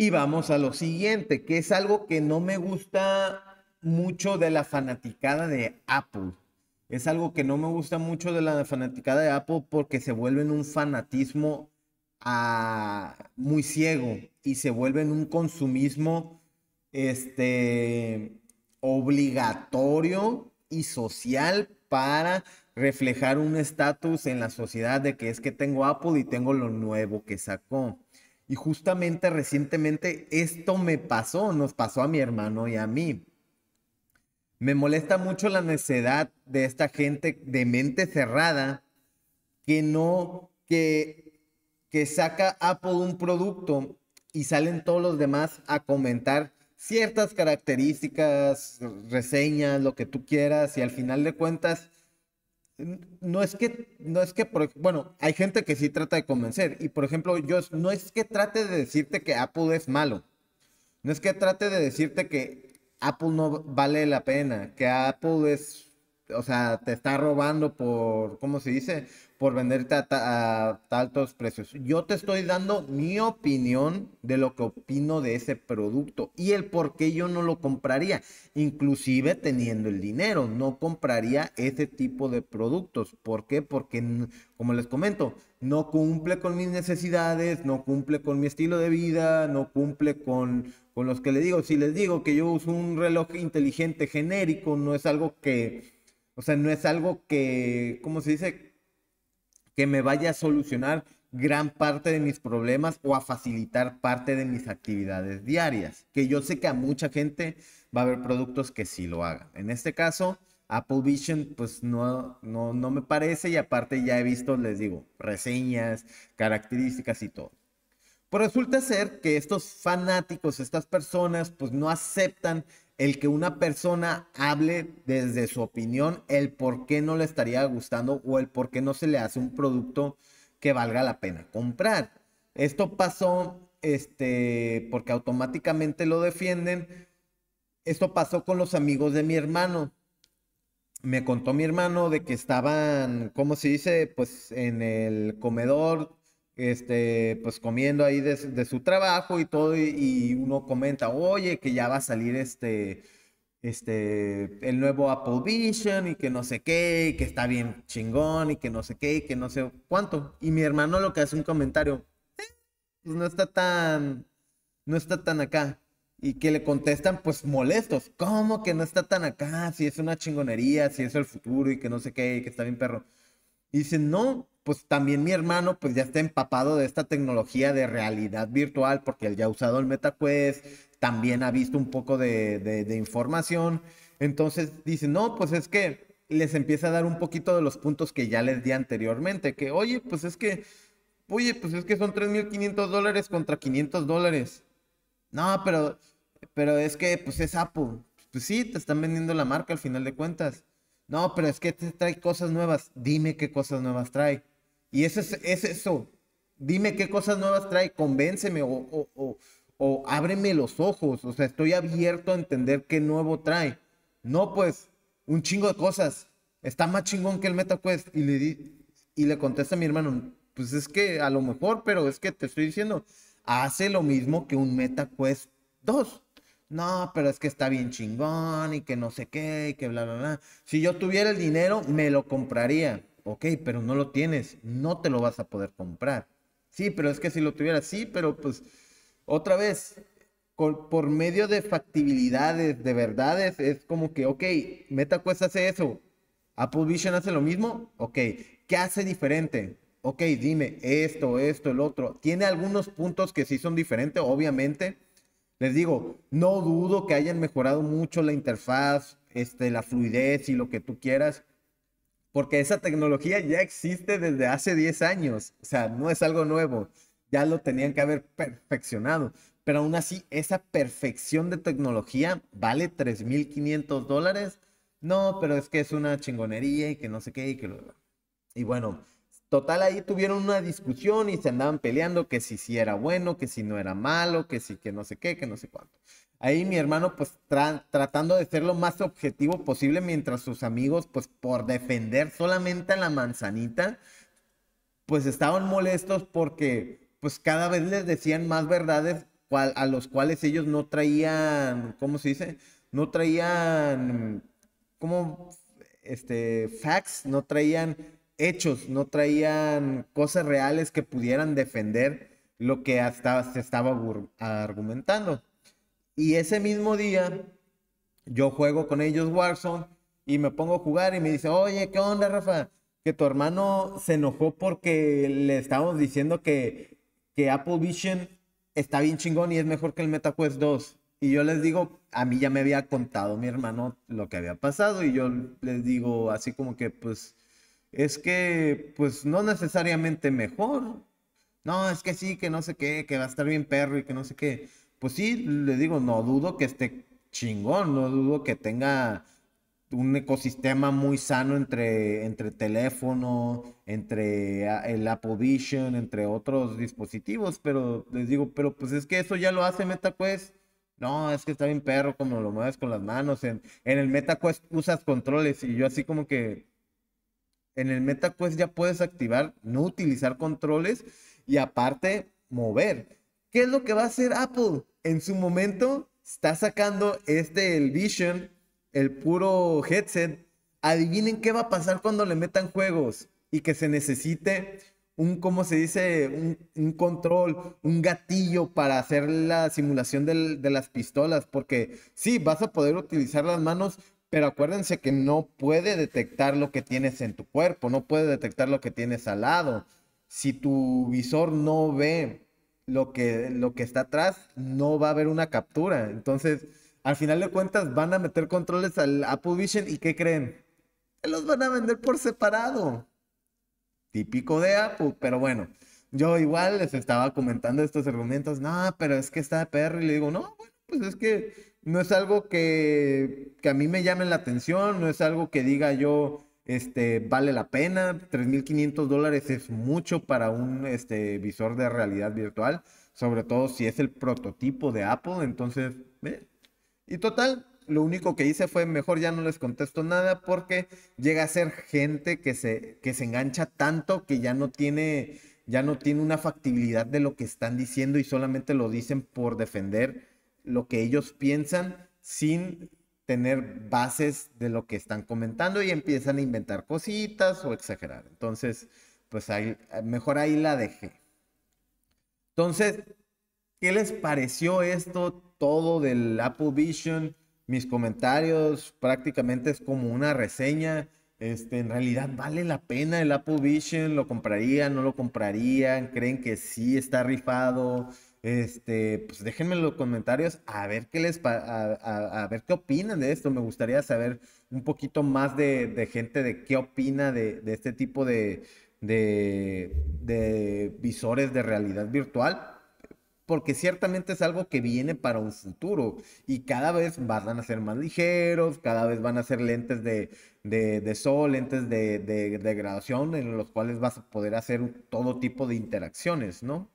Y vamos a lo siguiente, que es algo que no me gusta mucho de la fanaticada de Apple. Es algo que no me gusta mucho de la fanaticada de Apple porque se en un fanatismo ah, muy ciego y se en un consumismo este, obligatorio y social para reflejar un estatus en la sociedad de que es que tengo Apple y tengo lo nuevo que sacó. Y justamente recientemente esto me pasó, nos pasó a mi hermano y a mí. Me molesta mucho la necedad de esta gente de mente cerrada que no, que, que saca Apple un producto y salen todos los demás a comentar ciertas características, reseñas, lo que tú quieras y al final de cuentas no es que, no es que, bueno, hay gente que sí trata de convencer. Y por ejemplo, yo no es que trate de decirte que Apple es malo. No es que trate de decirte que Apple no vale la pena, que Apple es o sea, te está robando por, ¿cómo se dice? Por venderte a, altos precios. Yo te estoy dando mi opinión de lo que opino de ese producto y el por qué yo no lo compraría, inclusive teniendo el dinero, no compraría ese tipo de productos. ¿Por qué? Porque, como les comento, no cumple con mis necesidades, no cumple con mi estilo de vida, no cumple con, con los que le digo. Si les digo que yo uso un reloj inteligente genérico, no es algo que o sea, no es algo que, ¿cómo se dice? Que me vaya a solucionar gran parte de mis problemas o a facilitar parte de mis actividades diarias. Que yo sé que a mucha gente va a haber productos que sí lo hagan. En este caso, Apple Vision, pues no, no, no me parece y aparte ya he visto, les digo, reseñas, características y todo. Pues resulta ser que estos fanáticos, estas personas, pues no aceptan el que una persona hable desde su opinión el por qué no le estaría gustando o el por qué no se le hace un producto que valga la pena comprar. Esto pasó este, porque automáticamente lo defienden. Esto pasó con los amigos de mi hermano. Me contó mi hermano de que estaban, ¿cómo se dice? Pues en el comedor este, pues comiendo ahí de, su trabajo y todo, y, uno comenta, oye, que ya va a salir este, este, el nuevo Apple Vision y que no sé qué, y que está bien chingón y que no sé qué, y que no sé cuánto. Y mi hermano lo que hace un comentario, pues no está tan, no está tan acá. Y que le contestan, pues molestos, ¿cómo que no está tan acá? Si es una chingonería, si es el futuro y que no sé qué, y que está bien perro. Y dicen, no, pues también mi hermano pues ya está empapado de esta tecnología de realidad virtual porque él ya ha usado el MetaQuest, también ha visto un poco de, información. Entonces dice, no, pues es que les empieza a dar un poquito de los puntos que ya les di anteriormente, que oye, pues es que, oye, pues es que son 3.500 dólares contra 500 dólares. No, pero, pero es que pues es Apple. Pues sí, te están vendiendo la marca al final de cuentas. No, pero es que te trae cosas nuevas. Dime qué cosas nuevas trae. Y es, eso. Dime qué cosas nuevas trae, convénceme o, o, ábreme los ojos. O sea, estoy abierto a entender qué nuevo trae. No, pues, un chingo de cosas. Está más chingón que el MetaQuest. Y le, di, y le contesta a mi hermano, pues es que a lo mejor, pero es que te estoy diciendo, hace lo mismo que un MetaQuest 2. No, pero es que está bien chingón y que no sé qué y que bla, bla, bla. Si yo tuviera el dinero, me lo compraría. Ok, pero no lo tienes, no te lo vas a poder comprar. Sí, pero es que si lo tuviera, sí, pero pues otra vez, por medio de factibilidades, de verdades, es como que, ok, MetaQuest hace eso, Apple Vision hace lo mismo, ok, ¿qué hace diferente? Ok, dime esto, esto, el otro. Tiene algunos puntos que sí son diferentes, obviamente. Les digo, no dudo que hayan mejorado mucho la interfaz, este, la fluidez y lo que tú quieras, porque esa tecnología ya existe desde hace 10 años, o sea, no es algo nuevo, ya lo tenían que haber perfeccionado, pero aún así esa perfección de tecnología vale 3.500 dólares, no, pero es que es una chingonería y que no sé qué y que Y bueno, total ahí tuvieron una discusión y se andaban peleando que si sí era bueno, que si no era malo, que si que no sé qué, que no sé cuánto. Ahí mi hermano, pues tratando de ser lo más objetivo posible, mientras sus amigos, pues por defender solamente a la manzanita, pues estaban molestos porque, pues cada vez les decían más verdades a los cuales ellos no traían, ¿cómo se dice? No traían, como, este, facts, no traían hechos, no traían cosas reales que pudieran defender lo que hasta se estaba argumentando. Y ese mismo día yo juego con ellos Warzone y me pongo a jugar y me dice, oye, ¿qué onda, Rafa? Que tu hermano se enojó porque le estábamos diciendo que, que Apple Vision está bien chingón y es mejor que el MetaQuest 2. Y yo les digo, a mí ya me había contado mi hermano lo que había pasado y yo les digo así como que pues es que pues no necesariamente mejor. No, es que sí, que no sé qué, que va a estar bien perro y que no sé qué pues sí, le digo, no dudo que esté chingón, no dudo que tenga un ecosistema muy sano entre, entre teléfono, entre ah, el Apple Vision, entre otros dispositivos, pero les digo, pero pues es que eso ya lo hace MetaQuest. No, es que está bien perro como lo mueves con las manos. En, en el MetaQuest usas controles y yo así como que en el MetaQuest ya puedes activar, no utilizar controles y aparte mover es lo que va a hacer Apple? En su momento está sacando este, el Vision, el puro headset. Adivinen qué va a pasar cuando le metan juegos y que se necesite un, ¿cómo se dice? Un, control, un gatillo para hacer la simulación de las pistolas. Porque sí, vas a poder utilizar las manos, pero acuérdense que no puede detectar lo que tienes en tu cuerpo, no puede detectar lo que tienes al lado. Si tu visor no ve lo que, lo que está atrás, no va a haber una captura. Entonces, al final de cuentas, van a meter controles al Apple Vision y ¿qué creen? Los van a vender por separado. Típico de Apple, pero bueno. Yo igual les estaba comentando estos argumentos, no, pero es que está de perro y le digo, no, bueno, pues es que no es algo que, que a mí me llame la atención, no es algo que diga yo, este, vale la pena. 3.500 dólares es mucho para un este, visor de realidad virtual, sobre todo si es el prototipo de Apple. Entonces, y total, lo único que hice fue mejor ya no les contesto nada porque llega a ser gente que se, que se engancha tanto que ya no tiene ya no tiene una factibilidad de lo que están diciendo y solamente lo dicen por defender lo que ellos piensan sin tener bases de lo que están comentando y empiezan a inventar cositas o exagerar. Entonces, pues eh, mejor ahí la dejé. Entonces, ¿qué les pareció esto todo del Apple Vision? Mis comentarios prácticamente es como una reseña. Este, en realidad vale la pena el Apple Vision, lo comprarían, no lo comprarían, creen que sí está rifado, este, pues déjenme en los comentarios a ver qué les a, ver qué opinan de esto. Me gustaría saber un poquito más de, gente de qué opina de, este tipo de, de, visores de realidad virtual porque ciertamente es algo que viene para un futuro y cada vez van a ser más ligeros, cada vez van a ser lentes de, de, sol, lentes de, de, de graduación en los cuales vas a poder hacer todo tipo de interacciones, ¿no?